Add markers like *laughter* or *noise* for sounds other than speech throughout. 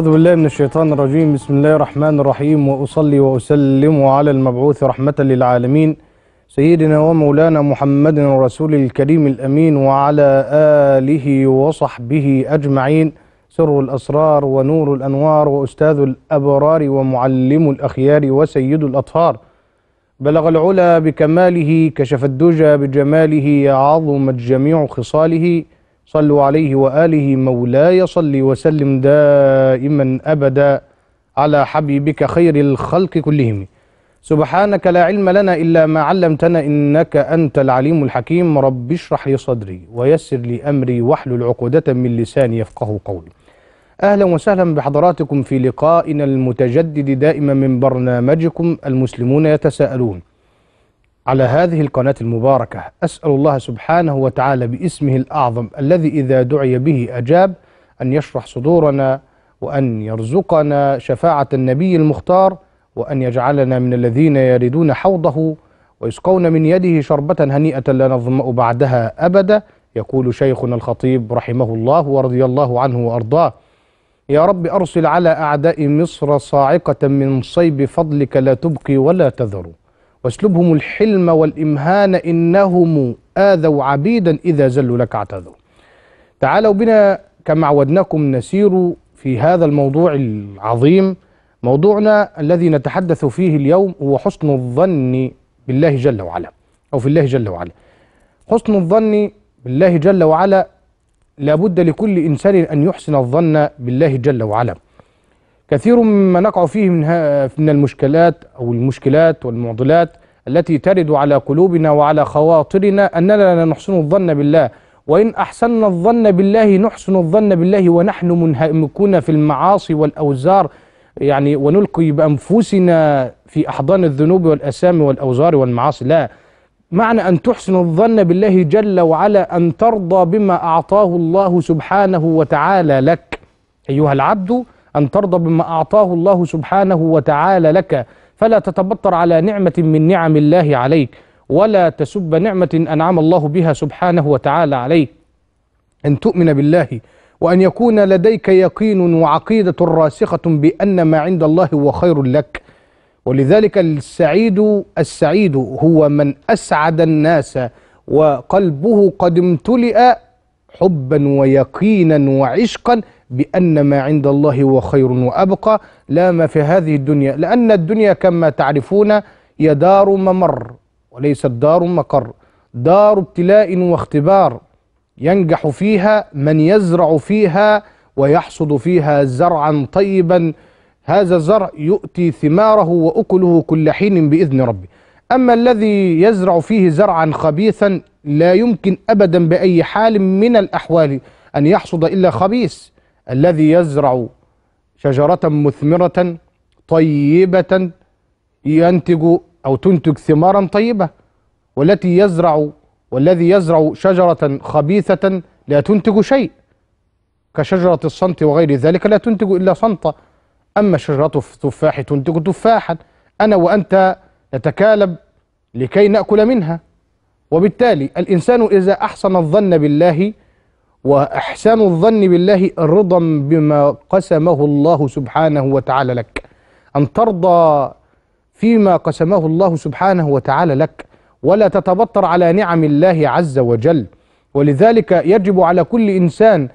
أعوذ بالله من الشيطان الرجيم بسم الله الرحمن الرحيم وأصلي وأسلم على المبعوث رحمة للعالمين سيدنا ومولانا محمد الرسول الكريم الأمين وعلى آله وصحبه أجمعين سر الأسرار ونور الأنوار وأستاذ الأبرار ومعلم الأخيار وسيد الأطهار بلغ العلا بكماله كشف الدجى بجماله عظمت جميع خصاله صلوا عليه وآله مولاي صل وسلم دائما أبدا على حبيبك خير الخلق كلهم سبحانك لا علم لنا إلا ما علمتنا إنك أنت العليم الحكيم رب اشرح لي صدري ويسر لي أمري واحلل العقدة من لساني يفقه قولي أهلا وسهلا بحضراتكم في لقائنا المتجدد دائما من برنامجكم المسلمون يتساءلون على هذه القناة المباركة أسأل الله سبحانه وتعالى باسمه الأعظم الذي إذا دعي به أجاب أن يشرح صدورنا وأن يرزقنا شفاعة النبي المختار وأن يجعلنا من الذين يردون حوضه ويسقون من يده شربة هنيئة لا نظمأ بعدها أبدا يقول شيخنا الخطيب رحمه الله ورضي الله عنه وأرضاه يا رب أرسل على أعداء مصر صاعقة من صيب فضلك لا تبقي ولا تذر واسلبهم الحلم والإمهان إنهم آذوا عبيدا إذا زلوا لك اعتذوا تعالوا بنا كما عودناكم نسير في هذا الموضوع العظيم موضوعنا الذي نتحدث فيه اليوم هو حسن الظن بالله جل وعلا أو في الله جل وعلا حسن الظن بالله جل وعلا لابد لكل إنسان أن يحسن الظن بالله جل وعلا كثير مما نقع فيه من, من المشكلات أو المشكلات والمعضلات التي ترد على قلوبنا وعلى خواطرنا أننا لا نحسن الظن بالله وإن أحسننا الظن بالله نحسن الظن بالله ونحن منهمكون في المعاصي والأوزار يعني ونلقي بأنفسنا في أحضان الذنوب والأسام والأوزار والمعاصي لا معنى أن تحسن الظن بالله جل وعلا أن ترضى بما أعطاه الله سبحانه وتعالى لك أيها العبد أن ترضى بما أعطاه الله سبحانه وتعالى لك فلا تتبطر على نعمة من نعم الله عليك ولا تسب نعمة أنعم الله بها سبحانه وتعالى عليك أن تؤمن بالله وأن يكون لديك يقين وعقيدة راسخة بأن ما عند الله هو خير لك ولذلك السعيد السعيد هو من أسعد الناس وقلبه قد امتلئ حبا ويقينا وعشقا بأن ما عند الله هو خير وأبقى لا ما في هذه الدنيا لأن الدنيا كما تعرفون هي دار ممر وليست دار مقر دار ابتلاء واختبار ينجح فيها من يزرع فيها ويحصد فيها زرعا طيبا هذا الزرع يؤتي ثماره وأكله كل حين بإذن ربي أما الذي يزرع فيه زرعا خبيثا لا يمكن أبدا بأي حال من الأحوال أن يحصد إلا خبيث الذي يزرع شجرة مثمرة طيبة ينتج أو تنتج ثمارا طيبة والتي يزرع والذي يزرع شجرة خبيثة لا تنتج شيء كشجرة الصنط وغير ذلك لا تنتج إلا صنطة أما شجرة التفاح تنتج تفاحا أنا وأنت نتكالب لكي نأكل منها وبالتالي الإنسان إذا أحسن الظن بالله وإحسان الظن بالله الرضا بما قسمه الله سبحانه وتعالى لك أن ترضى فيما قسمه الله سبحانه وتعالى لك ولا تتبطر على نعم الله عز وجل ولذلك يجب على كل إنسان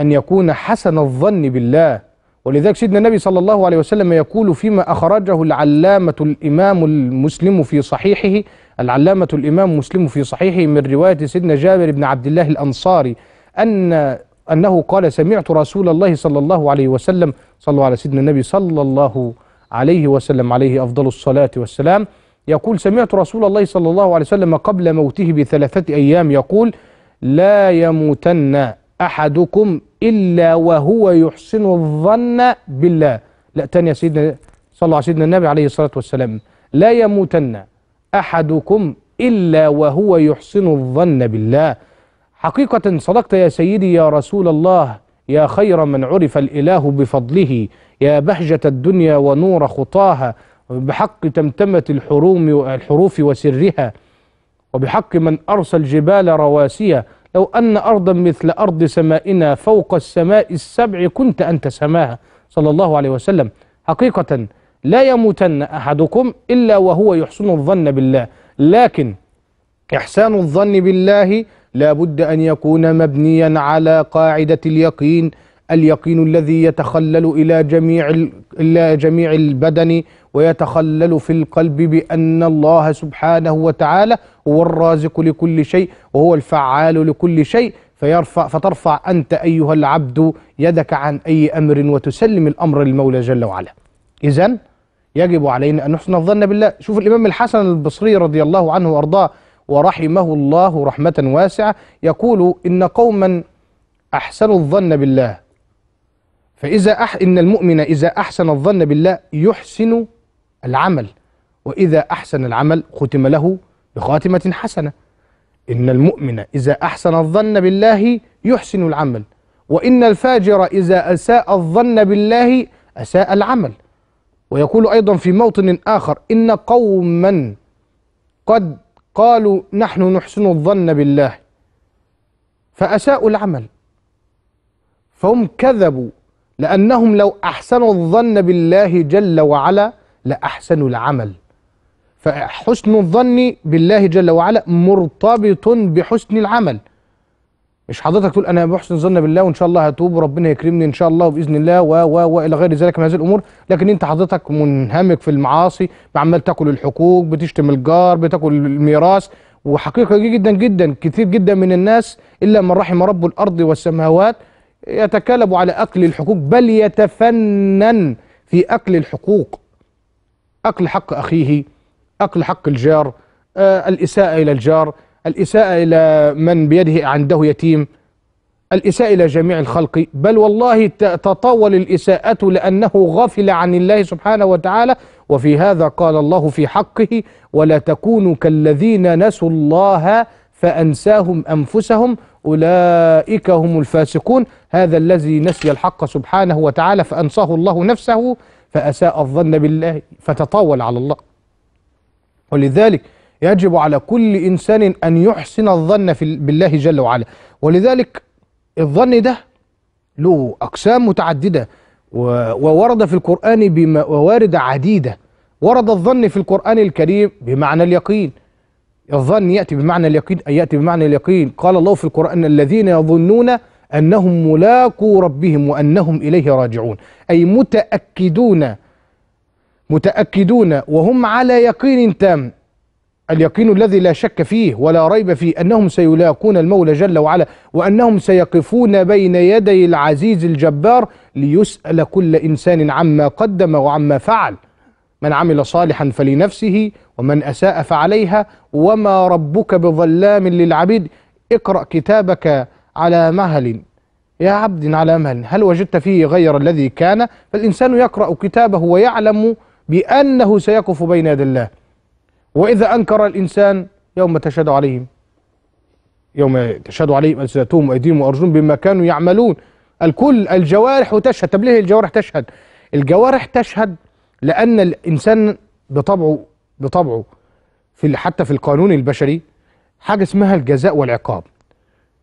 أن يكون حسن الظن بالله ولذلك سيدنا النبي صلى الله عليه وسلم يقول فيما أخرجه العلامة الإمام المسلم في صحيحه العلامة الإمام مسلم في صحيحه من رواية سيدنا جابر بن عبد الله الأنصاري أن أنه قال سمعت رسول الله صلى الله عليه وسلم صلوا على سيدنا النبي صلى الله عليه وسلم عليه أفضل الصلاة والسلام يقول سمعت رسول الله صلى الله عليه وسلم قبل موته بثلاثة أيام يقول لا يموتن أحدكم إلا وهو يحسن الظن بالله لا تاني سيدنا صلى على سيدنا النبي عليه الصلاة والسلام لا يموتن أحدكم إلا وهو يحسن الظن بالله حقيقة صدقت يا سيدي يا رسول الله يا خير من عرف الإله بفضله يا بهجة الدنيا ونور خطاها بحق تمتمة الحروم الحروف وسرها وبحق من أرسى الجبال رواسيا لو أن أرضا مثل أرض سمائنا فوق السماء السبع كنت أنت سماها صلى الله عليه وسلم حقيقة لا يموتن أحدكم إلا وهو يحسن الظن بالله لكن إحسان الظن بالله لا بد أن يكون مبنيا على قاعدة اليقين اليقين الذي يتخلل إلى جميع, إلى جميع البدن ويتخلل في القلب بأن الله سبحانه وتعالى هو الرازق لكل شيء وهو الفعال لكل شيء فيرفع فترفع أنت أيها العبد يدك عن أي أمر وتسلم الأمر للمولى جل وعلا إذا يجب علينا أن نحسن الظن بالله شوف الإمام الحسن البصري رضي الله عنه وأرضاه ورحمه الله رحمة واسعة يقول إن قوما أحسنوا الظن بالله فإذا أح... إن المؤمن إذا أحسن الظن بالله يحسن العمل وإذا أحسن العمل ختم له بخاتمة حسنة إن المؤمن إذا أحسن الظن بالله يحسن العمل وإن الفاجر إذا أساء الظن بالله أساء العمل ويقول أيضا في موطن آخر إن قوما قد قالوا نحن نحسن الظن بالله فأساءوا العمل فهم كذبوا لأنهم لو أحسنوا الظن بالله جل وعلا لأحسنوا العمل فحسن الظن بالله جل وعلا مرتبط بحسن العمل مش حضرتك تقول انا بحسن ظن بالله وان شاء الله هتوب وربنا يكرمني ان شاء الله وباذن الله و و والى غير ذلك من هذه الامور لكن انت حضرتك منهمك في المعاصي عمال تاكل الحقوق بتشتم الجار بتاكل الميراث وحقيقه جدا جدا كثير جدا من الناس الا من رحم رب الارض والسماوات يتكالب على اكل الحقوق بل يتفنن في اكل الحقوق اكل حق اخيه اكل حق الجار آه الاساءه الى الجار الإساءة إلى من بيده عنده يتيم الإساءة إلى جميع الخلق بل والله تطول الإساءة لأنه غفل عن الله سبحانه وتعالى وفي هذا قال الله في حقه ولا تكونوا كالذين نسوا الله فأنساهم أنفسهم أولئك هم الفاسقون هذا الذي نسي الحق سبحانه وتعالى فأنساه الله نفسه فأساء الظن بالله فتطاول على الله ولذلك يجب على كل إنسان أن يحسن الظن في بالله جل وعلا ولذلك الظن ده له أقسام متعددة وورد في القرآن بموارد عديدة ورد الظن في القرآن الكريم بمعنى اليقين الظن يأتي بمعنى اليقين أي يأتي بمعنى اليقين قال الله في القرآن الذين يظنون أنهم ملاقو ربهم وأنهم إليه راجعون أي متأكدون متأكدون وهم على يقين تام اليقين الذي لا شك فيه ولا ريب فيه أنهم سيلاقون المولى جل وعلا وأنهم سيقفون بين يدي العزيز الجبار ليسأل كل إنسان عما قدم وعما فعل من عمل صالحا فلنفسه ومن أساء فعليها وما ربك بظلام للعبيد اقرأ كتابك على مهل يا عبد على مهل هل وجدت فيه غير الذي كان فالإنسان يقرأ كتابه ويعلم بأنه سيقف بين يدي الله وإذا أنكر الإنسان يوم تشهد عليهم يوم تشهد عليهم ألسنتهم وأيديهم وأرجلهم بما كانوا يعملون الكل الجوارح تشهد طب ليه الجوارح تشهد الجوارح تشهد لأن الإنسان بطبعه بطبعه في حتى في القانون البشري حاجة اسمها الجزاء والعقاب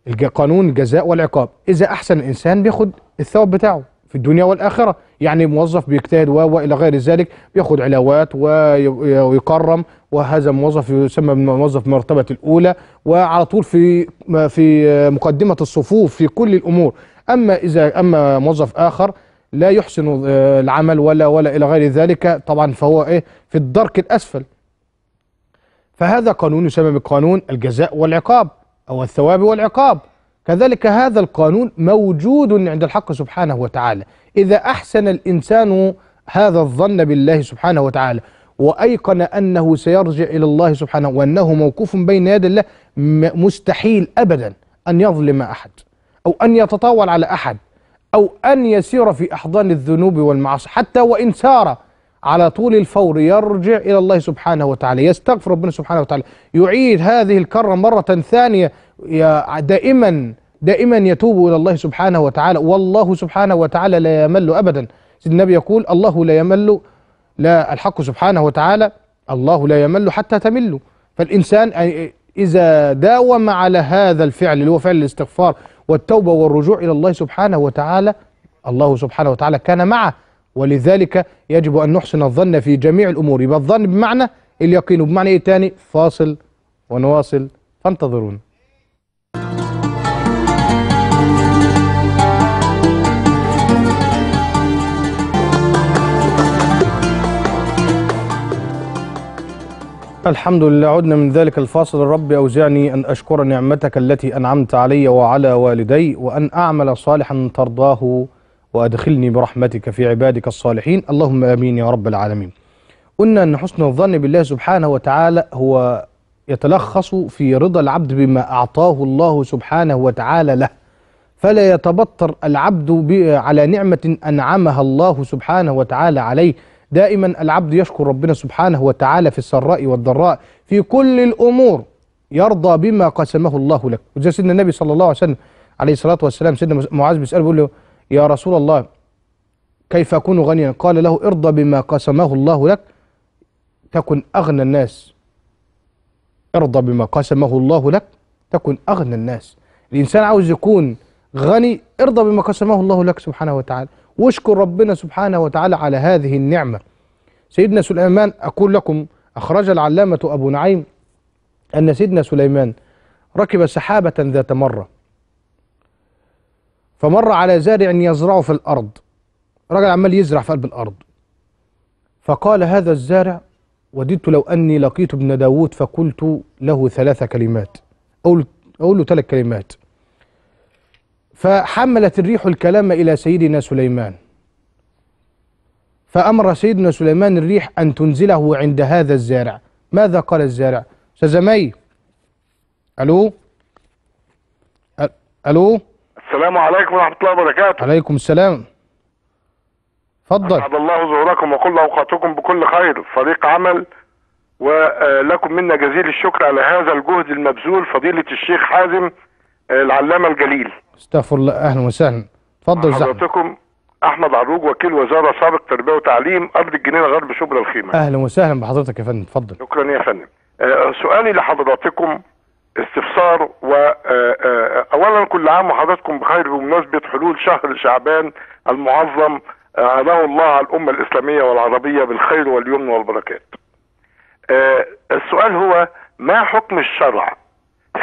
الج... قانون الجزاء والعقاب إذا أحسن الإنسان بياخد الثواب بتاعه في الدنيا والآخرة يعني موظف بيجتهد وإلى غير ذلك بياخد علاوات ويكرم وهذا موظف يسمى موظف مرتبة الأولى وعلى طول في في مقدمة الصفوف في كل الأمور أما إذا أما موظف آخر لا يحسن آه، العمل ولا ولا إلى غير ذلك طبعا فهو إيه في الدرك الأسفل فهذا قانون يسمى بقانون الجزاء والعقاب أو الثواب والعقاب كذلك هذا القانون موجود عند الحق سبحانه وتعالى إذا أحسن الإنسان هذا الظن بالله سبحانه وتعالى وأيقن أنه سيرجع إلى الله سبحانه وأنه موقوف بين يدي الله مستحيل أبدا أن يظلم أحد أو أن يتطاول على أحد أو أن يسير في أحضان الذنوب والمعاصي حتى وإن سار على طول الفور يرجع إلى الله سبحانه وتعالى يستغفر ربنا سبحانه وتعالى يعيد هذه الكرة مرة ثانية دائما دائما يتوب إلى الله سبحانه وتعالى والله سبحانه وتعالى لا يمل أبدا سيدنا النبي يقول الله لا يمل لا الحق سبحانه وتعالى الله لا يمل حتى تمل فالإنسان إذا داوم على هذا الفعل اللي هو فعل الاستغفار والتوبة والرجوع إلى الله سبحانه وتعالى الله سبحانه وتعالى كان معه ولذلك يجب أن نحسن الظن في جميع الأمور يبقى الظن بمعنى اليقين بمعنى إيه تاني فاصل ونواصل فانتظرونا الحمد لله عدنا من ذلك الفاصل رب أوزعني أن أشكر نعمتك التي أنعمت علي وعلى والدي وأن أعمل صالحا ترضاه وأدخلني برحمتك في عبادك الصالحين اللهم آمين يا رب العالمين قلنا أن حسن الظن بالله سبحانه وتعالى هو يتلخص في رضا العبد بما أعطاه الله سبحانه وتعالى له فلا يتبطر العبد على نعمة أنعمها الله سبحانه وتعالى عليه دائما العبد يشكر ربنا سبحانه وتعالى في السراء والضراء في كل الأمور يرضى بما قسمه الله لك وزي سيدنا النبي صلى الله عليه وسلم عليه الصلاة والسلام سيدنا معاذ بيسأله بيقول له يا رسول الله كيف أكون غنيا قال له ارضى بما قسمه الله لك تكن أغنى الناس ارضى بما قسمه الله لك تكن أغنى الناس الإنسان عاوز يكون غني ارضى بما قسمه الله لك سبحانه وتعالى واشكر ربنا سبحانه وتعالى على هذه النعمة سيدنا سليمان أقول لكم أخرج العلامة أبو نعيم أن سيدنا سليمان ركب سحابة ذات مرة فمر على زارع يزرع في الأرض رجل عمال يزرع في قلب الأرض فقال هذا الزارع وددت لو أني لقيت ابن داود فقلت له ثلاث كلمات أقول له ثلاث كلمات فحملت الريح الكلام إلى سيدنا سليمان فأمر سيدنا سليمان الريح أن تنزله عند هذا الزارع ماذا قال الزارع سزمي ألو ألو السلام عليكم ورحمة الله وبركاته عليكم السلام اتفضل أسعد الله ظهوركم وكل أوقاتكم بكل خير فريق عمل ولكم منا جزيل الشكر على هذا الجهد المبذول فضيلة الشيخ حازم العلامة الجليل استغفر الله اهلا وسهلا اتفضل حضرتكم احمد عروج وكيل وزاره سابق تربيه وتعليم ارض الجنينه غرب شبرا الخيمه اهلا وسهلا بحضرتك يا فندم اتفضل شكرا يا فندم أه سؤالي لحضراتكم استفسار و آه، آه، اولا كل عام وحضراتكم بخير بمناسبه حلول شهر شعبان المعظم اعانه الله على الامه الاسلاميه والعربيه بالخير واليمن والبركات. آه، السؤال هو ما حكم الشرع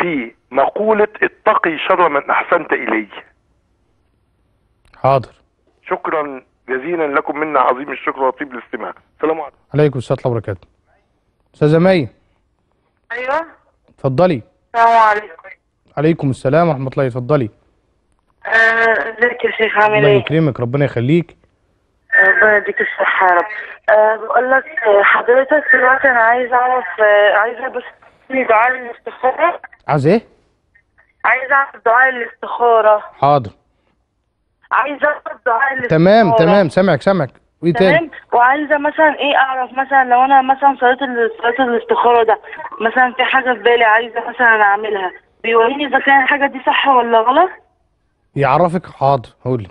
في مقولة اتقي شر من أحسنت إلي حاضر شكرا جزيلا لكم منا عظيم الشكر وطيب الاستماع السلام عليكم عليكم السلام ورحمة الله وبركاته أستاذة مي أيوه اتفضلي السلام عليكم عليكم السلام ورحمة الله اتفضلي آه، ازيك يا شيخ عامل ايه؟ الله يكرمك ربنا يخليك آه، ربنا يديك الصحة يا رب أه بقول لك آه، حضرتك دلوقتي أنا عايز أعرف عايزة بس دعاء الاستخاره عايز ايه؟ عايز اعرف دعاء الاستخاره حاضر عايز اعرف دعاء الاستخاره تمام تمام سامعك سامعك وايه تاني؟ وعايزه مثلا ايه اعرف مثلا لو انا مثلا صلاه صلاه الاستخاره ده مثلا في حاجه في بالي عايزه مثلا اعملها بيوريني اذا كان الحاجه دي صح ولا غلط يعرفك حاضر هقول لك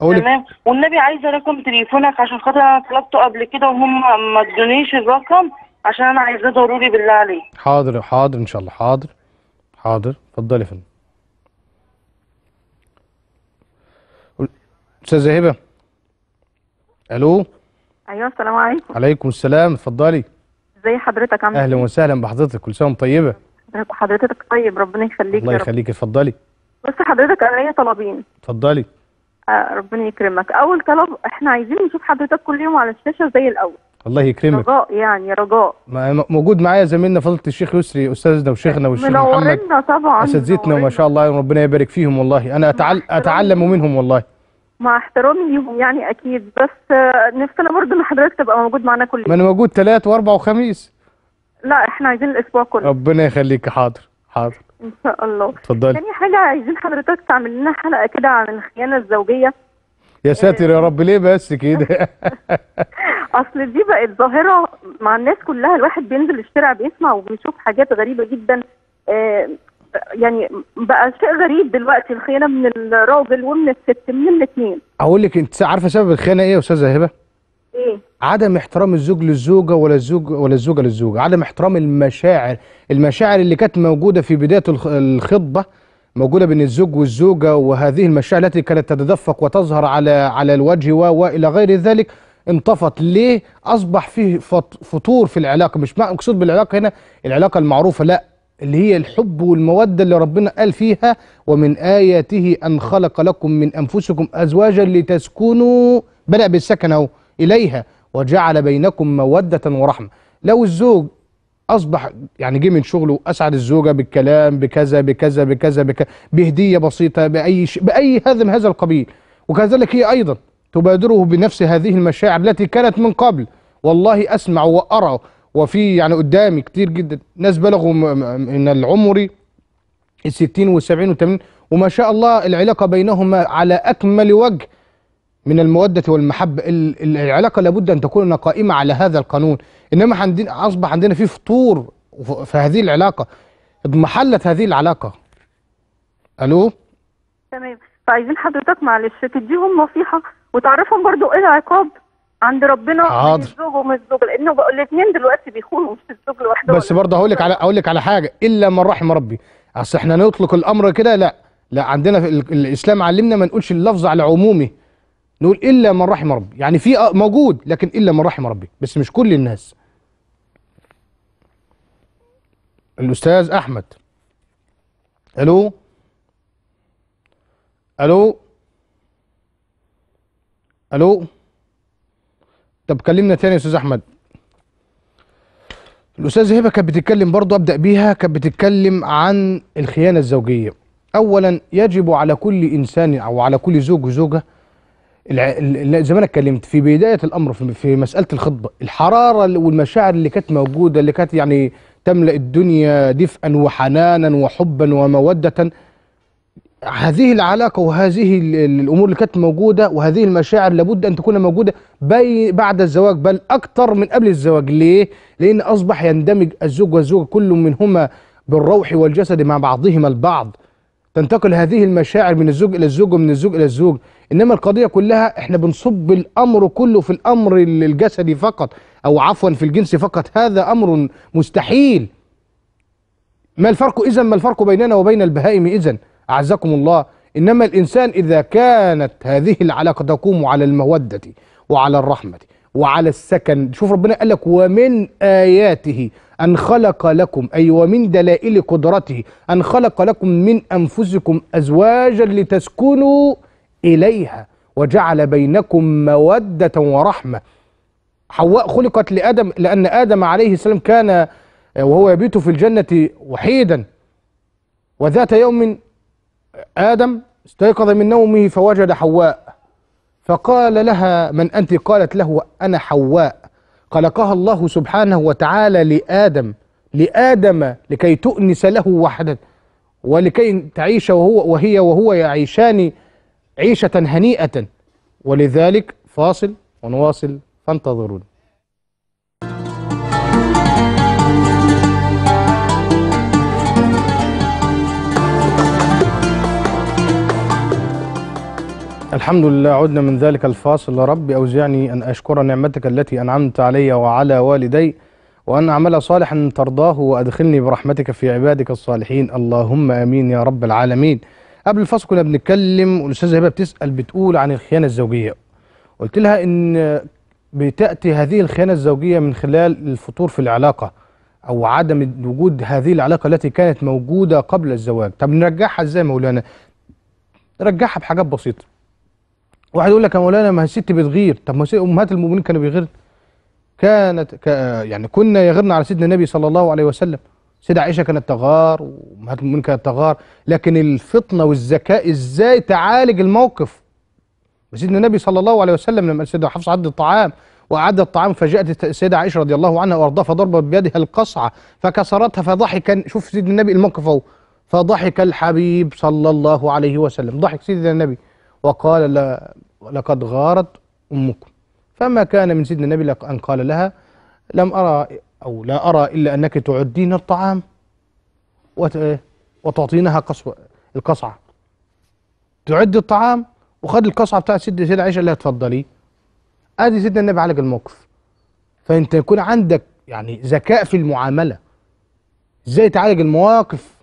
تمام والنبي عايزه رقم تليفونك عشان خاطر انا طلبته قبل كده وهم ما ادونيش الرقم عشان انا عايزاه ضروري بالله عليك حاضر حاضر ان شاء الله حاضر حاضر اتفضلي يا فندم استاذه هبه الو ايوه السلام عليكم عليكم السلام اتفضلي ازي حضرتك عامل اهلا إيه؟ وسهلا بحضرتك كل سنه طيبه حضرتك طيب ربنا يخليك الله يخليك اتفضلي بص حضرتك انا ليا طلبين اتفضلي آه ربنا يكرمك اول طلب احنا عايزين نشوف حضرتك كل يوم على الشاشه زي الاول الله يكرمك رجاء يعني رجاء موجود معايا زميلنا فضيله الشيخ يسري استاذنا وشيخنا والشيخ محمد طبعا اساتذتنا وما شاء الله ربنا يبارك فيهم والله انا اتعلم منهم والله مع احترامي ليهم يعني اكيد بس آه، نفسنا برضه ان حضرتك تبقى موجود معانا كل ما انا موجود ثلاث واربع وخميس لا احنا عايزين الاسبوع كله ربنا يخليك حاضر حاضر ان شاء الله اتفضلي ثاني حاجه عايزين حضرتك تعمل لنا حلقه كده عن الخيانه الزوجيه يا آه. ساتر يا رب ليه بس كده *laughs* اصل دي بقت ظاهره مع الناس كلها الواحد بينزل الشارع بيسمع وبيشوف حاجات غريبه جدا آه، يعني بقى شيء غريب دلوقتي الخيانه من الراجل ومن الست من الاثنين اقول لك انت عارفه سبب الخيانه ايه يا استاذه هبه ايه عدم احترام الزوج للزوجه ولا الزوج ولا الزوجه للزوجه عدم احترام المشاعر المشاعر اللي كانت موجوده في بدايه الخطبه موجوده بين الزوج والزوجه وهذه المشاعر التي كانت تتدفق وتظهر على على الوجه والى غير ذلك انطفت ليه اصبح فيه فطور في العلاقه مش مقصود بالعلاقه هنا العلاقه المعروفه لا اللي هي الحب والموده اللي ربنا قال فيها ومن اياته ان خلق لكم من انفسكم ازواجا لتسكنوا بدا بالسكن اهو اليها وجعل بينكم موده ورحمه لو الزوج اصبح يعني جه من شغله اسعد الزوجه بالكلام بكذا بكذا بكذا, بكذا بهديه بسيطه باي ش... باي هذا من هذا القبيل وكذلك هي ايضا تبادره بنفس هذه المشاعر التي كانت من قبل والله اسمع وارى وفي يعني قدامي كتير جدا ناس بلغوا من العمر الستين والسبعين والثمانين وما شاء الله العلاقه بينهما على اكمل وجه من المودة والمحبة العلاقة لابد أن تكون قائمة على هذا القانون إنما عندنا أصبح عندنا في فطور في هذه العلاقة اضمحلت هذه العلاقة ألو تمام فعايزين حضرتك معلش تديهم نصيحة وتعرفهم برضو إيه العقاب عند ربنا حاضر الزوج ومن الزوج لأنه الاثنين دلوقتي بيخونوا مش الزوج لوحده بس برضه هقول لك على أقول لك على حاجة إلا من رحم ربي أصل إحنا نطلق الأمر كده لا لا عندنا في الإسلام علمنا ما نقولش اللفظ على عمومه نقول إلا من رحم ربي يعني في موجود لكن إلا من رحم ربي بس مش كل الناس الأستاذ أحمد ألو ألو ألو طب كلمنا تاني يا أستاذ أحمد الأستاذة هبة كانت بتتكلم برضه أبدأ بيها كانت بتتكلم عن الخيانة الزوجية أولا يجب على كل إنسان أو على كل زوج وزوجة زي ما انا اتكلمت في بدايه الامر في مساله الخطبه الحراره والمشاعر اللي كانت موجوده اللي كانت يعني تملا الدنيا دفئا وحنانا وحبا وموده هذه العلاقه وهذه الامور اللي كانت موجوده وهذه المشاعر لابد ان تكون موجوده بعد الزواج بل اكثر من قبل الزواج ليه؟ لان اصبح يندمج الزوج والزوجه كل منهما بالروح والجسد مع بعضهما البعض تنتقل هذه المشاعر من الزوج إلى الزوج ومن الزوج إلى الزوج إنما القضية كلها إحنا بنصب الأمر كله في الأمر الجسدي فقط أو عفوا في الجنس فقط هذا أمر مستحيل ما الفرق إذا ما الفرق بيننا وبين البهائم إذا أعزكم الله إنما الإنسان إذا كانت هذه العلاقة تقوم على المودة وعلى الرحمة وعلى السكن شوف ربنا قال لك ومن آياته أن خلق لكم أي ومن دلائل قدرته أن خلق لكم من أنفسكم أزواجا لتسكنوا إليها وجعل بينكم مودة ورحمة حواء خلقت لآدم لأن آدم عليه السلام كان آه، وهو يبيت في الجنة وحيدا وذات يوم آدم استيقظ من نومه فوجد حواء فقال لها من أنت قالت له أنا حواء خلقها الله سبحانه وتعالى لآدم لآدم لكي تؤنس له وحدا ولكي تعيش وهو وهي وهو يعيشان عيشة هنيئة ولذلك فاصل ونواصل فانتظرون الحمد لله عدنا من ذلك الفاصل رب أوزعني أن أشكر نعمتك التي أنعمت علي وعلى والدي وأن أعمل صالحا ترضاه وأدخلني برحمتك في عبادك الصالحين اللهم أمين يا رب العالمين قبل الفاصل كنا بنتكلم والأستاذة هبة بتسأل بتقول عن الخيانة الزوجية قلت لها إن بتأتي هذه الخيانة الزوجية من خلال الفطور في العلاقة أو عدم وجود هذه العلاقة التي كانت موجودة قبل الزواج طب نرجعها إزاي مولانا؟ رجعها بحاجات بسيطة واحد يقول لك يا مولانا ما الست بتغير طب ما امهات المؤمنين كانوا بيغيرن كانت ك... يعني كنا يغرنا على سيدنا النبي صلى الله عليه وسلم سيدة عائشة كانت تغار وامهات المؤمنين كانت تغار لكن الفطنة والذكاء ازاي تعالج الموقف سيدنا النبي صلى الله عليه وسلم لما السيدة حفصة عد الطعام وأعد الطعام فجاءت السيدة عائشة رضي الله عنها وأرضاها فضربت بيدها القصعة فكسرتها فضحك شوف سيدنا النبي الموقف أهو فضحك الحبيب صلى الله عليه وسلم ضحك سيدنا النبي وقال لقد غارت أمكم فما كان من سيدنا النبي أن قال لها لم أرى أو لا أرى إلا أنك تعدين الطعام وتعطينها قصوة القصعة تعد الطعام وخد القصعة بتاع سيدنا سيدة عائشة اللي اتفضلي ادي سيدنا النبي عالج الموقف فانت يكون عندك يعني ذكاء في المعاملة ازاي تعالج المواقف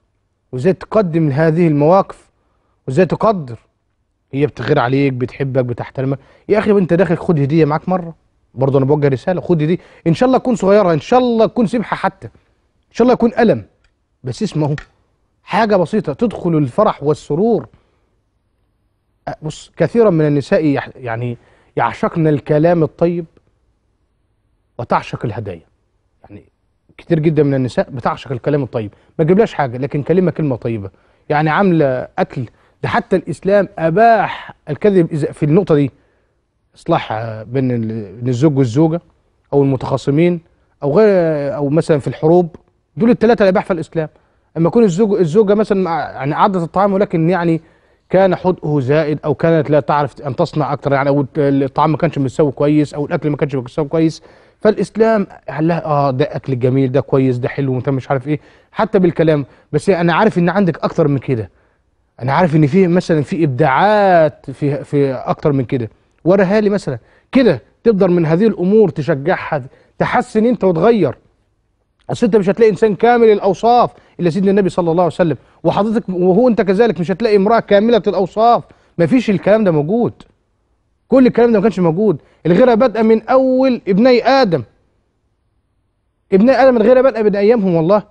وازاي تقدم هذه المواقف وازاي تقدر هي بتغير عليك بتحبك بتحترمك يا اخي وانت داخل خد هديه معاك مره برضه انا بوجه رساله خد هديه ان شاء الله تكون صغيره ان شاء الله تكون سبحه حتى ان شاء الله يكون قلم بس اسمه حاجه بسيطه تدخل الفرح والسرور بص كثيرا من النساء يعني يعشقن الكلام الطيب وتعشق الهدايا يعني كثير جدا من النساء بتعشق الكلام الطيب ما تجيبلهاش حاجه لكن كلمه كلمه طيبه يعني عامله اكل ده حتى الاسلام اباح الكذب إذا في النقطه دي اصلاح آه، بين الزوج والزوجه او المتخاصمين او غير آه، او مثلا في الحروب دول الثلاثه الاباح في الاسلام اما يكون الزوج الزوجه مثلا آه، يعني عدت الطعام ولكن يعني كان حدقه زائد او كانت لا تعرف ان تصنع اكثر يعني او الطعام ما كانش متساوي كويس او الاكل ما كانش متساوي كويس فالاسلام قال لها اه ده اكل جميل ده كويس ده حلو وانت مش عارف ايه حتى بالكلام بس انا عارف ان عندك اكثر من كده انا عارف ان في مثلا في ابداعات في في اكتر من كده وريها لي مثلا كده تقدر من هذه الامور تشجعها تحسن انت وتغير اصل انت مش هتلاقي انسان كامل الاوصاف الا سيدنا النبي صلى الله عليه وسلم وحضرتك وهو انت كذلك مش هتلاقي امراه كامله الاوصاف مفيش الكلام ده موجود كل الكلام ده ما كانش موجود الغيره بادئه من اول ابني ادم ابني ادم الغيره بادئه من ايامهم والله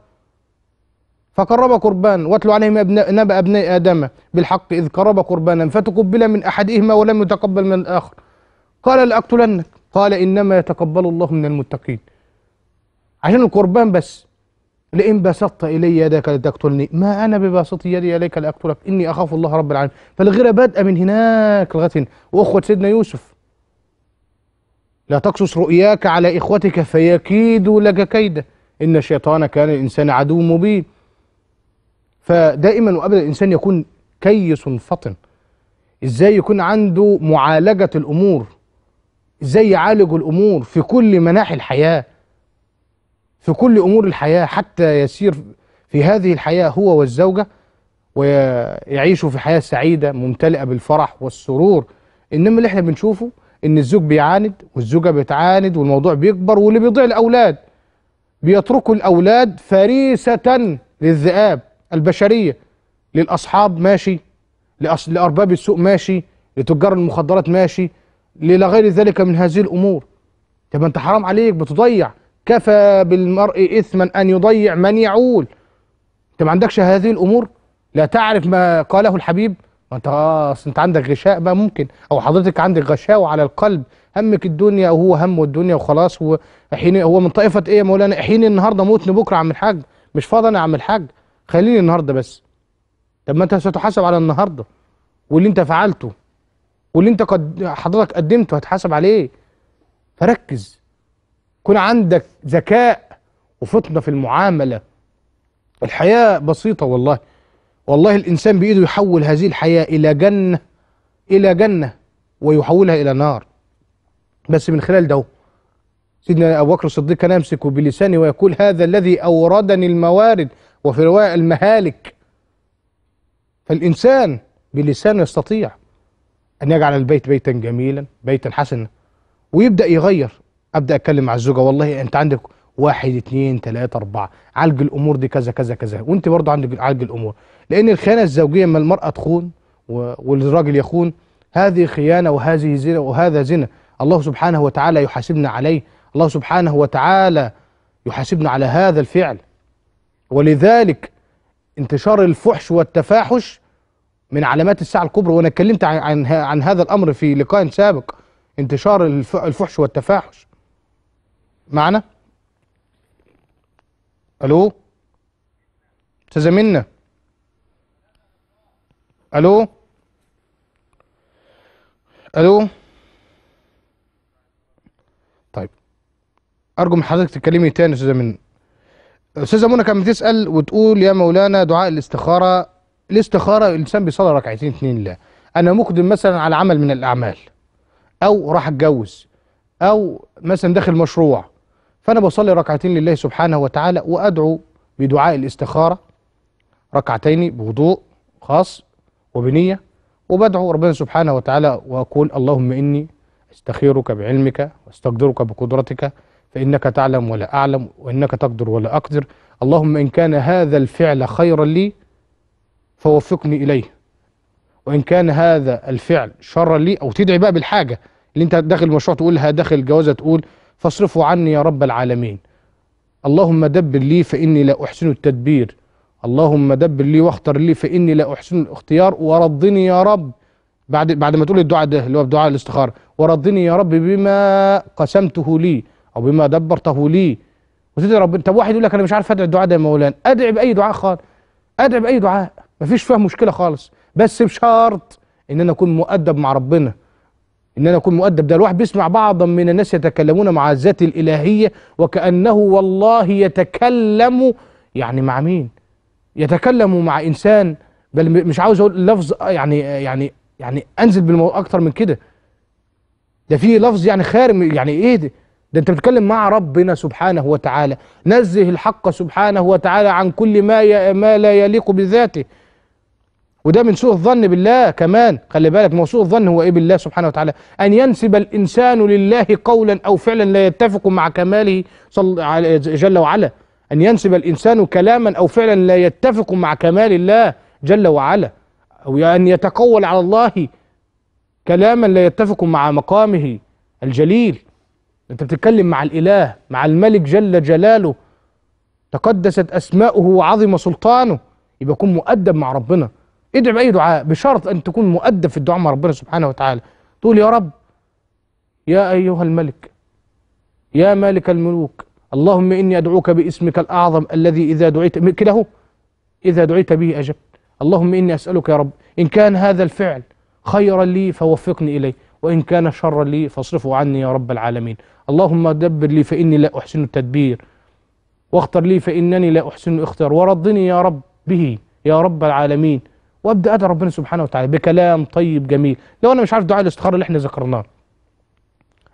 فقرب قربان واتلو عليهم نبأ ابناء آدم بالحق إذ قرب قربانا فتقبل من أحدهما ولم يتقبل من الآخر قال لأقتلنك قال إنما يتقبل الله من المتقين عشان القربان بس لئن بسطت إلي يدك لتقتلني ما أنا بباسط يدي إليك لأقتلك إني أخاف الله رب العالمين فالغيرة بادئة من هناك لغاية هنا وأخوة سيدنا يوسف لا تقصص رؤياك على إخوتك فيكيدوا لك كيدا إن الشيطان كان الإنسان عدو مبين فدائما وابدا الانسان يكون كيس فطن ازاي يكون عنده معالجه الامور ازاي يعالج الامور في كل مناحي الحياه في كل امور الحياه حتى يسير في هذه الحياه هو والزوجه ويعيشوا في حياه سعيده ممتلئه بالفرح والسرور انما اللي احنا بنشوفه ان الزوج بيعاند والزوجه بتعاند والموضوع بيكبر واللي بيضيع الاولاد بيتركوا الاولاد فريسه للذئاب البشرية للأصحاب ماشي لأرباب السوق ماشي لتجار المخدرات ماشي لغير ذلك من هذه الأمور طب أنت حرام عليك بتضيع كفى بالمرء إثما أن يضيع من يعول أنت ما عندكش هذه الأمور لا تعرف ما قاله الحبيب ما أنت أصل أنت عندك غشاء بقى ممكن أو حضرتك عندك غشاوة على القلب همك الدنيا وهو همه الدنيا وخلاص وحين هو من طائفة إيه يا مولانا حين النهاردة موتني بكرة عم الحاج مش فاضي أنا عم الحاج خليني النهارده بس طب ما انت ستحاسب على النهارده واللي انت فعلته واللي انت قد حضرتك قدمته هتحاسب عليه فركز كن عندك ذكاء وفطنه في المعامله الحياه بسيطه والله والله الانسان بايده يحول هذه الحياه الى جنه الى جنه ويحولها الى نار بس من خلال ده سيدنا ابو بكر الصديق كان يمسك بلسانه ويقول هذا الذي اوردني الموارد وفي رواية المهالك فالإنسان بلسانه يستطيع أن يجعل البيت بيتا جميلا بيتا حسنا ويبدأ يغير أبدأ أتكلم مع الزوجة والله أنت عندك واحد اثنين ثلاثة أربعة عالج الأمور دي كذا كذا كذا وأنت برضه عندك عالج الأمور لأن الخيانة الزوجية لما المرأة تخون والراجل يخون هذه خيانة وهذه زنا وهذا زنا الله سبحانه وتعالى يحاسبنا عليه الله سبحانه وتعالى يحاسبنا على هذا الفعل ولذلك انتشار الفحش والتفاحش من علامات الساعة الكبرى وأنا اتكلمت عن, عن هذا الأمر في لقاء سابق انتشار الفحش والتفاحش معنا ألو أستاذة منى ألو ألو طيب أرجو من حضرتك تتكلمي تاني أستاذة منى استاذه منى كانت بتسال وتقول يا مولانا دعاء الاستخاره الاستخاره الانسان بيصلي ركعتين اتنين لله انا مقدم مثلا على عمل من الاعمال او راح اتجوز او مثلا داخل مشروع فانا بصلي ركعتين لله سبحانه وتعالى وادعو بدعاء الاستخاره ركعتين بوضوء خاص وبنيه وبدعو ربنا سبحانه وتعالى واقول اللهم اني استخيرك بعلمك واستقدرك بقدرتك فإنك تعلم ولا أعلم وإنك تقدر ولا أقدر اللهم إن كان هذا الفعل خيرا لي فوفقني إليه وإن كان هذا الفعل شرا لي أو تدعي بقى بالحاجة اللي أنت داخل المشروع تقولها داخل الجوازة تقول فاصرفه عني يا رب العالمين اللهم دبر لي فإني لا أحسن التدبير اللهم دبر لي واختر لي فإني لا أحسن الاختيار ورضني يا رب بعد بعد ما تقول الدعاء ده اللي هو دعاء الاستخاره ورضني يا رب بما قسمته لي او بما دبرته لي وتدعي ربنا طب واحد يقول لك انا مش عارف ادعي الدعاء ده يا مولانا ادعي باي دعاء خالص ادعي باي دعاء مفيش فيها مشكله خالص بس بشرط ان انا اكون مؤدب مع ربنا ان انا اكون مؤدب ده الواحد بيسمع بعضا من الناس يتكلمون مع الذات الالهيه وكانه والله يتكلم يعني مع مين يتكلم مع انسان بل مش عاوز اقول لفظ يعني يعني يعني انزل بالموضوع اكتر من كده ده في لفظ يعني خارم يعني ايه ده ده انت بتتكلم مع ربنا سبحانه وتعالى نزه الحق سبحانه وتعالى عن كل ما ي... ما لا يليق بذاته وده من سوء الظن بالله كمان خلي بالك ما سوء الظن هو ايه بالله سبحانه وتعالى ان ينسب الانسان لله قولا او فعلا لا يتفق مع كماله صل... جل وعلا ان ينسب الانسان كلاما او فعلا لا يتفق مع كمال الله جل وعلا او ان يتقول على الله كلاما لا يتفق مع مقامه الجليل انت بتتكلم مع الاله مع الملك جل جلاله تقدست اسماؤه وعظم سلطانه يبقى كن مؤدب مع ربنا ادعي باي دعاء بشرط ان تكون مؤدب في الدعاء مع ربنا سبحانه وتعالى تقول يا رب يا ايها الملك يا مالك الملوك اللهم اني ادعوك باسمك الاعظم الذي اذا دعيت كده اهو اذا دعيت به اجبت اللهم اني اسالك يا رب ان كان هذا الفعل خيرا لي فوفقني اليه وإن كان شرا لي فاصرفه عني يا رب العالمين اللهم دبر لي فإني لا أحسن التدبير واختر لي فإنني لا أحسن الاختيار ورضني يا رب به يا رب العالمين وابدا ادعي ربنا سبحانه وتعالى بكلام طيب جميل لو انا مش عارف دعاء الاستخاره اللي احنا ذكرناه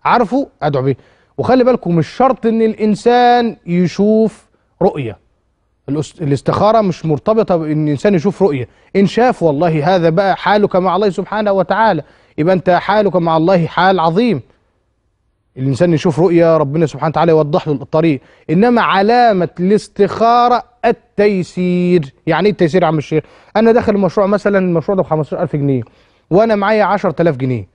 عارفه ادعو به وخلي بالكم مش شرط ان الانسان يشوف رؤيه الاستخاره مش مرتبطه بان الانسان يشوف رؤيه ان شاف والله هذا بقى حاله مع الله سبحانه وتعالى يبقى انت حالك مع الله حال عظيم الانسان يشوف رؤيا ربنا سبحانه وتعالى يوضح له الطريق انما علامه الاستخاره التيسير يعني ايه التيسير يا عم الشيخ انا داخل المشروع مثلا المشروع ده ب 15000 جنيه وانا معايا 10000 جنيه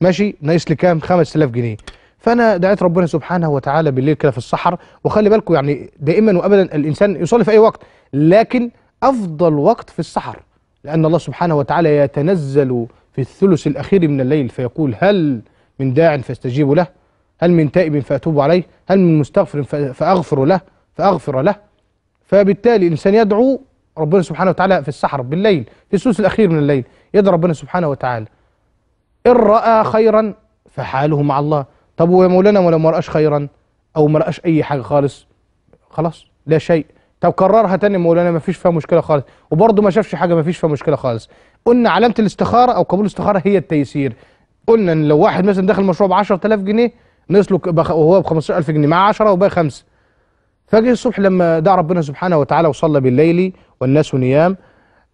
ماشي ناقص لي كام 5000 جنيه فانا دعيت ربنا سبحانه وتعالى بالليل كده في الصحر وخلي بالكم يعني دائما وابدا الانسان يصلي في اي وقت لكن افضل وقت في السحر لان الله سبحانه وتعالى يتنزل في الثلث الأخير من الليل فيقول هل من داع فاستجيب له هل من تائب فأتوب عليه هل من مستغفر فأغفر له فأغفر له فبالتالي الإنسان يدعو ربنا سبحانه وتعالى في السحر بالليل في الثلث الأخير من الليل يدعو ربنا سبحانه وتعالى إن رأى خيرا فحاله مع الله طب ويا مولانا ولو ما رأش خيرا أو ما رأش أي حاجة خالص خلاص لا شيء طب كررها تاني مولانا ما فيش فيها مشكله خالص وبرضه ما شافش حاجه ما فيش فيها مشكله خالص قلنا علامه الاستخاره او قبول الاستخاره هي التيسير قلنا ان لو واحد مثلا دخل مشروع ب 10000 جنيه نسله وهو ب 15000 جنيه معاه 10 وباقي 5 فجه الصبح لما دعا ربنا سبحانه وتعالى وصلى بالليل والناس نيام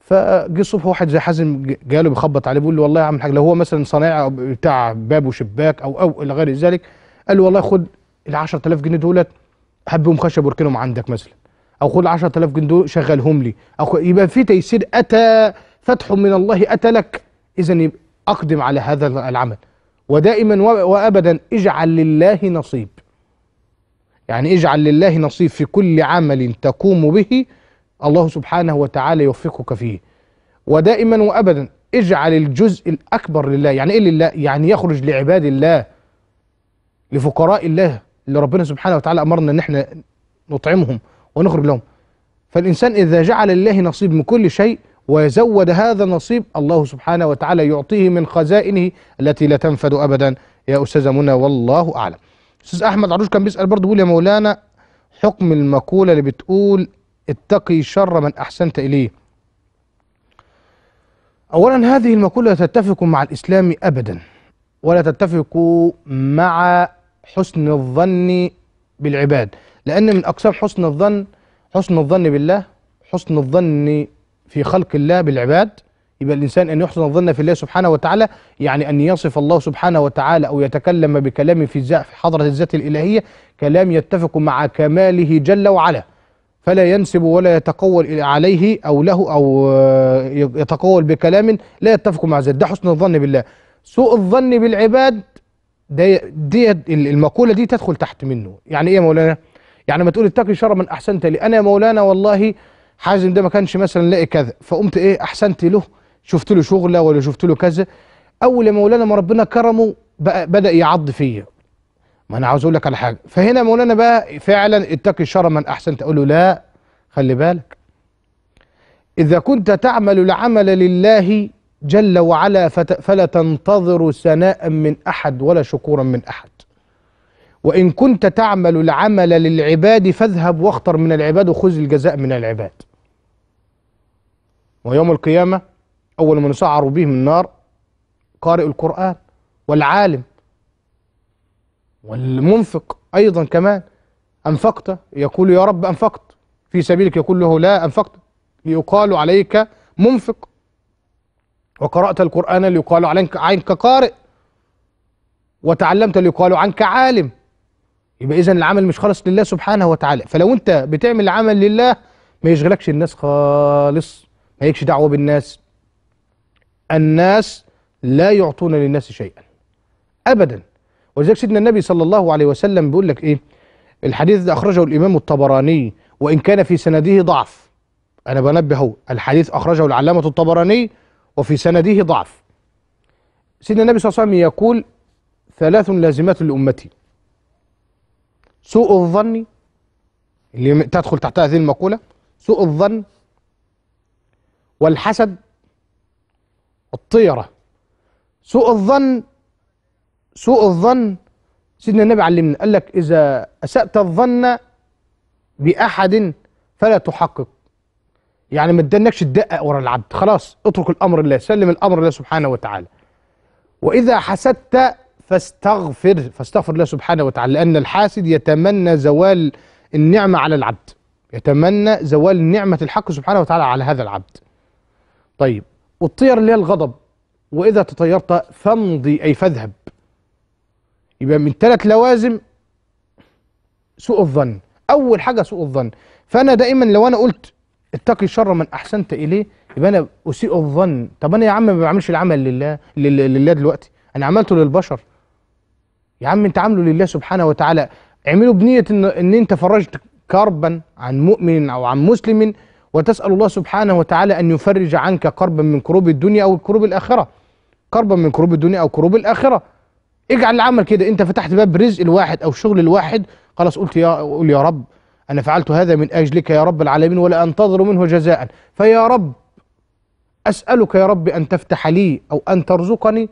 فجه الصبح واحد زي حازم جاله بيخبط عليه بيقول له والله يا عم الحاج لو هو مثلا صانع بتاع باب وشباك او او الى غير ذلك قال له والله خد ال 10000 جنيه دولت حبهم خشب واركنهم عندك مثلا او خد 10000 جنيه دول شغلهم لي او يبقى في تيسير اتى فتح من الله اتى لك اذا اقدم على هذا العمل ودائما وابدا اجعل لله نصيب يعني اجعل لله نصيب في كل عمل تقوم به الله سبحانه وتعالى يوفقك فيه ودائما وابدا اجعل الجزء الاكبر لله يعني ايه لله يعني يخرج لعباد الله لفقراء الله اللي ربنا سبحانه وتعالى امرنا ان احنا نطعمهم ونخرج لهم فالإنسان إذا جعل لله نصيب من كل شيء وزود هذا النصيب الله سبحانه وتعالى يعطيه من خزائنه التي لا تنفد أبدا يا أستاذ منى والله أعلم أستاذ أحمد عروش كان بيسأل برضه بيقول يا مولانا حكم المقولة اللي بتقول اتقي شر من أحسنت إليه أولا هذه المقولة لا تتفق مع الإسلام أبدا ولا تتفق مع حسن الظن بالعباد لأن من أقسام حسن الظن حسن الظن بالله حسن الظن في خلق الله بالعباد يبقى الإنسان أن يحسن الظن في الله سبحانه وتعالى يعني أن يصف الله سبحانه وتعالى أو يتكلم بكلام في حضرة الذات الإلهية كلام يتفق مع كماله جل وعلا فلا ينسب ولا يتقول عليه أو له أو آه، يتقول بكلام لا يتفق مع ذلك ده حسن الظن بالله سوء الظن بالعباد ده دي المقولة دي تدخل تحت منه يعني إيه يا مولانا؟ يعني ما تقول اتقي شر من احسنت لي انا يا مولانا والله حازم ده ما كانش مثلا لاقي كذا فقمت ايه احسنت له شفت له شغله ولا شفت له كذا اول يا مولانا ما ربنا كرمه بقى بدا يعض فيا ما انا عاوز اقول لك على حاجه فهنا مولانا بقى فعلا اتقي شر من احسنت اقول له لا خلي بالك اذا كنت تعمل العمل لله جل وعلا فلا تنتظر ثناء من احد ولا شكورا من احد وإن كنت تعمل العمل للعباد فاذهب واختر من العباد وخذ الجزاء من العباد ويوم القيامة أول من سعروا به من النار قارئ القرآن والعالم والمنفق أيضا كمان أنفقت يقول يا رب أنفقت في سبيلك يقول له لا أنفقت ليقال عليك منفق وقرأت القرآن ليقال عنك قارئ وتعلمت ليقال عنك عالم يبقى اذا العمل مش خالص لله سبحانه وتعالى فلو انت بتعمل عمل لله ما يشغلكش الناس خالص ما لكش دعوه بالناس الناس لا يعطون للناس شيئا ابدا ولذلك سيدنا النبي صلى الله عليه وسلم بيقول لك ايه الحديث ده اخرجه الامام الطبراني وان كان في سنده ضعف انا بنبه هو الحديث اخرجه العلامه الطبراني وفي سنده ضعف سيدنا النبي صلى الله عليه وسلم يقول ثلاث لازمات لامتي سوء الظن اللي تدخل تحت هذه المقولة سوء الظن والحسد الطيرة سوء الظن سوء الظن سيدنا النبي علمنا قال لك إذا أسأت الظن بأحد فلا تحقق يعني ما ادانكش تدقق ورا العبد خلاص اترك الأمر لله سلم الأمر لله سبحانه وتعالى وإذا حسدت فاستغفر فاستغفر الله سبحانه وتعالى لأن الحاسد يتمنى زوال النعمة على العبد يتمنى زوال نعمة الحق سبحانه وتعالى على هذا العبد طيب والطير اللي هي الغضب وإذا تطيرت فامضي أي فاذهب يبقى من ثلاث لوازم سوء الظن أول حاجة سوء الظن فأنا دائما لو أنا قلت اتقي شر من أحسنت إليه يبقى أنا أسيء الظن طب أنا يا عم ما بعملش العمل لله لله دلوقتي أنا عملته للبشر يا عم انت عامله لله سبحانه وتعالى اعمله بنية ان, ان انت فرجت كربا عن مؤمن او عن مسلم وتسأل الله سبحانه وتعالى ان يفرج عنك كربا من كروب الدنيا او كروب الاخرة كربا من كروب الدنيا او كروب الاخرة اجعل العمل كده انت فتحت باب رزق الواحد او شغل الواحد خلاص قلت يا قول يا رب انا فعلت هذا من اجلك يا رب العالمين ولا انتظر منه جزاء فيا رب اسالك يا رب ان تفتح لي او ان ترزقني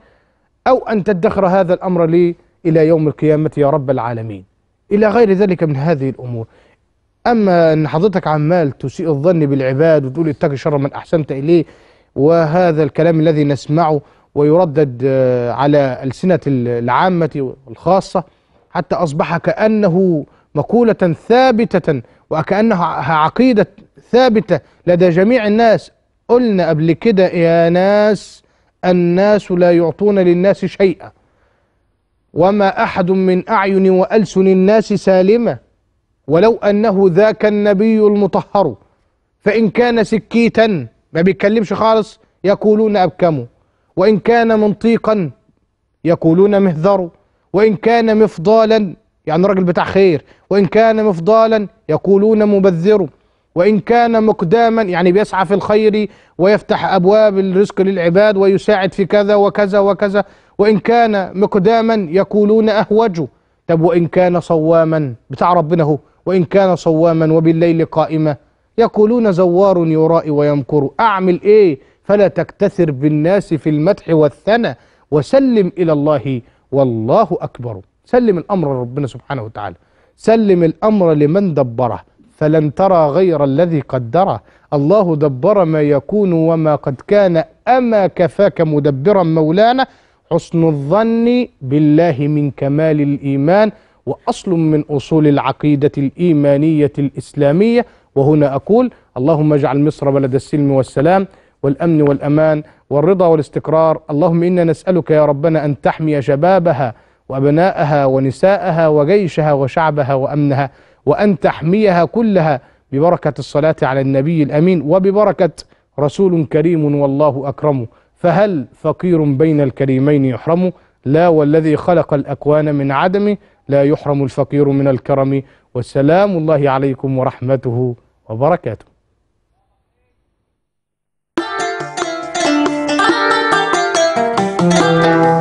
او ان تدخر هذا الامر لي إلى يوم القيامة يا رب العالمين إلى غير ذلك من هذه الأمور أما أن حضرتك عمال تسيء الظن بالعباد وتقول اتقي شر من أحسنت إليه وهذا الكلام الذي نسمعه ويردد آه، على ألسنة العامة والخاصة حتى أصبح كأنه مقولة ثابتة وكأنها عقيدة ثابتة لدى جميع الناس قلنا قبل كده يا ناس الناس لا يعطون للناس شيئا وما أحد من أعين وألسن الناس سالمة ولو أنه ذاك النبي المطهر فإن كان سكيتا ما بيتكلمش خالص يقولون أبكم وإن كان منطيقا يقولون مهذر وإن كان مفضالا يعني راجل بتاع خير وإن كان مفضالا يقولون مبذر وإن كان مقداما يعني بيسعى في الخير ويفتح أبواب الرزق للعباد ويساعد في كذا وكذا وكذا وإن كان مقداما يقولون أهوج طب وإن كان صواما بتاع ربنا هو وإن كان صواما وبالليل قائمة يقولون زوار يراء ويمكر أعمل إيه فلا تكتثر بالناس في المدح والثنى وسلم إلى الله والله أكبر سلم الأمر لربنا سبحانه وتعالى سلم الأمر لمن دبره فلن ترى غير الذي قدره الله دبر ما يكون وما قد كان أما كفاك مدبرا مولانا حسن الظن بالله من كمال الإيمان وأصل من أصول العقيدة الإيمانية الإسلامية وهنا أقول اللهم اجعل مصر بلد السلم والسلام والأمن والأمان والرضا والاستقرار اللهم إنا نسألك يا ربنا أن تحمي شبابها وأبناءها ونساءها وجيشها وشعبها وأمنها وأن تحميها كلها ببركة الصلاة على النبي الأمين وببركة رسول كريم والله أكرم فهل فقير بين الكريمين يحرم لا والذي خلق الأكوان من عدم لا يحرم الفقير من الكرم والسلام الله عليكم ورحمته وبركاته Thank *laughs* you.